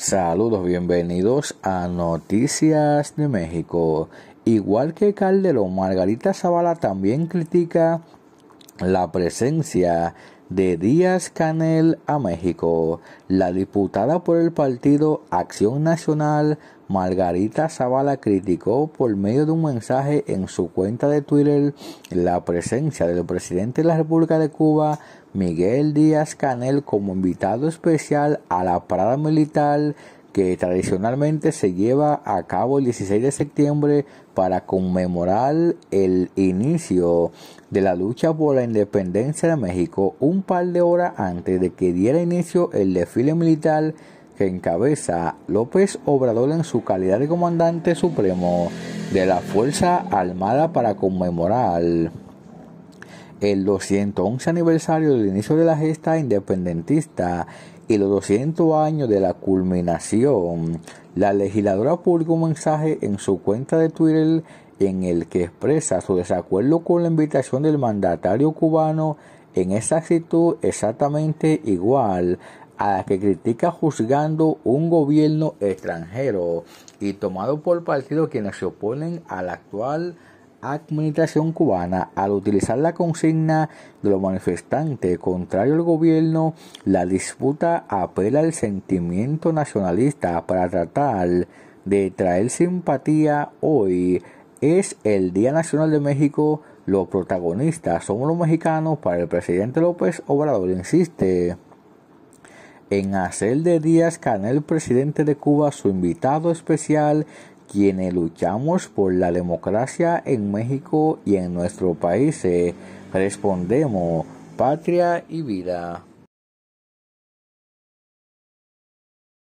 Saludos, bienvenidos a Noticias de México. Igual que Calderón, Margarita Zavala también critica la presencia de Díaz Canel a México. La diputada por el partido Acción Nacional Margarita Zavala criticó por medio de un mensaje en su cuenta de Twitter la presencia del presidente de la República de Cuba, Miguel Díaz Canel, como invitado especial a la parada militar que tradicionalmente se lleva a cabo el 16 de septiembre para conmemorar el inicio de la lucha por la independencia de México un par de horas antes de que diera inicio el desfile militar que encabeza López Obrador en su calidad de comandante supremo de la Fuerza Armada para conmemorar el 211 aniversario del inicio de la gesta independentista y los 200 años de la culminación, la legisladora publicó un mensaje en su cuenta de Twitter en el que expresa su desacuerdo con la invitación del mandatario cubano en esa actitud exactamente igual a la que critica juzgando un gobierno extranjero y tomado por partido quienes se oponen a la actual administración cubana al utilizar la consigna de los manifestantes contrario al gobierno, la disputa apela al sentimiento nacionalista para tratar de traer simpatía hoy. Es el Día Nacional de México, los protagonistas somos los mexicanos para el presidente López Obrador, insiste en hacer de Díaz Canel presidente de Cuba su invitado especial, quienes luchamos por la democracia en México y en nuestro país. Eh, respondemos, patria y vida.